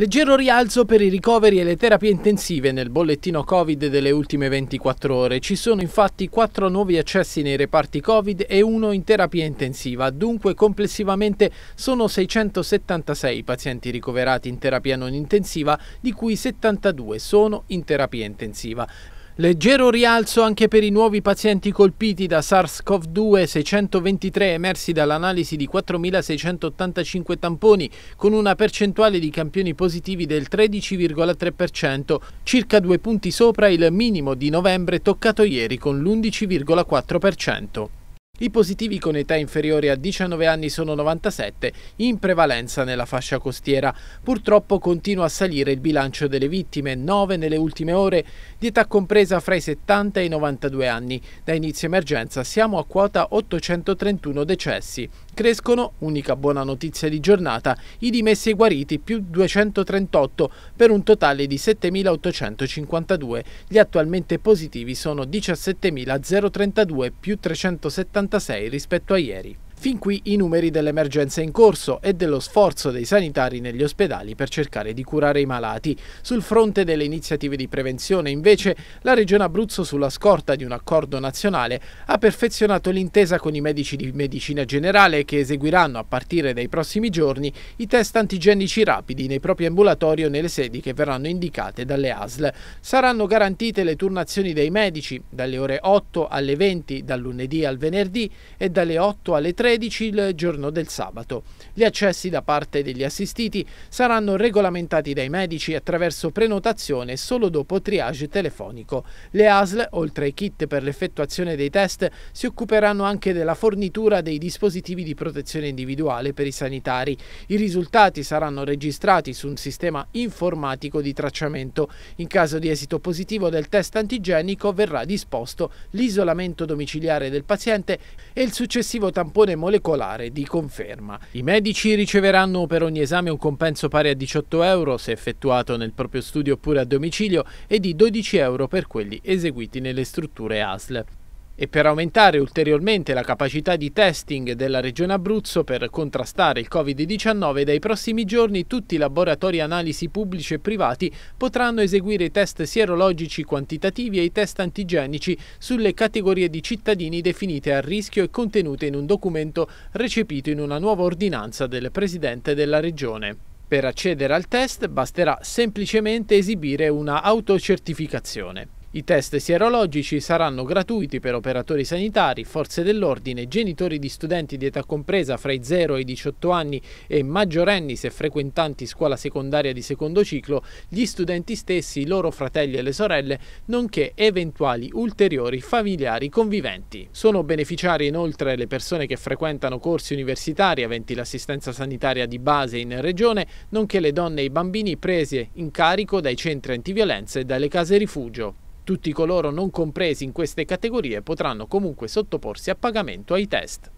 Leggero rialzo per i ricoveri e le terapie intensive nel bollettino Covid delle ultime 24 ore. Ci sono infatti 4 nuovi accessi nei reparti Covid e uno in terapia intensiva. Dunque complessivamente sono 676 i pazienti ricoverati in terapia non intensiva, di cui 72 sono in terapia intensiva. Leggero rialzo anche per i nuovi pazienti colpiti da SARS-CoV-2, 623 emersi dall'analisi di 4.685 tamponi, con una percentuale di campioni positivi del 13,3%, circa due punti sopra il minimo di novembre toccato ieri con l'11,4%. I positivi con età inferiore a 19 anni sono 97, in prevalenza nella fascia costiera. Purtroppo continua a salire il bilancio delle vittime, 9 nelle ultime ore, di età compresa fra i 70 e i 92 anni. Da inizio emergenza siamo a quota 831 decessi. Crescono, unica buona notizia di giornata, i dimessi e guariti più 238 per un totale di 7.852. Gli attualmente positivi sono 17.032 più 370 36 rispetto a ieri. Fin qui i numeri dell'emergenza in corso e dello sforzo dei sanitari negli ospedali per cercare di curare i malati. Sul fronte delle iniziative di prevenzione, invece, la Regione Abruzzo, sulla scorta di un accordo nazionale, ha perfezionato l'intesa con i medici di medicina generale che eseguiranno a partire dai prossimi giorni i test antigenici rapidi nei propri ambulatori o nelle sedi che verranno indicate dalle ASL. Saranno garantite le turnazioni dei medici dalle ore 8 alle 20, dal lunedì al venerdì e dalle 8 alle 13 13 il giorno del sabato. Gli accessi da parte degli assistiti saranno regolamentati dai medici attraverso prenotazione solo dopo triage telefonico. Le ASL, oltre ai kit per l'effettuazione dei test, si occuperanno anche della fornitura dei dispositivi di protezione individuale per i sanitari. I risultati saranno registrati su un sistema informatico di tracciamento. In caso di esito positivo del test antigenico verrà disposto l'isolamento domiciliare del paziente e il successivo tampone molecolare di conferma. I medici riceveranno per ogni esame un compenso pari a 18 euro se effettuato nel proprio studio oppure a domicilio e di 12 euro per quelli eseguiti nelle strutture ASL e per aumentare ulteriormente la capacità di testing della Regione Abruzzo per contrastare il Covid-19 dai prossimi giorni tutti i laboratori analisi pubblici e privati potranno eseguire i test sierologici quantitativi e i test antigenici sulle categorie di cittadini definite a rischio e contenute in un documento recepito in una nuova ordinanza del Presidente della Regione. Per accedere al test basterà semplicemente esibire una autocertificazione. I test sierologici saranno gratuiti per operatori sanitari, forze dell'ordine, genitori di studenti di età compresa fra i 0 e i 18 anni e maggiorenni se frequentanti scuola secondaria di secondo ciclo, gli studenti stessi, i loro fratelli e le sorelle, nonché eventuali ulteriori familiari conviventi. Sono beneficiari inoltre le persone che frequentano corsi universitari aventi l'assistenza sanitaria di base in regione, nonché le donne e i bambini presi in carico dai centri antiviolenza e dalle case rifugio. Tutti coloro non compresi in queste categorie potranno comunque sottoporsi a pagamento ai test.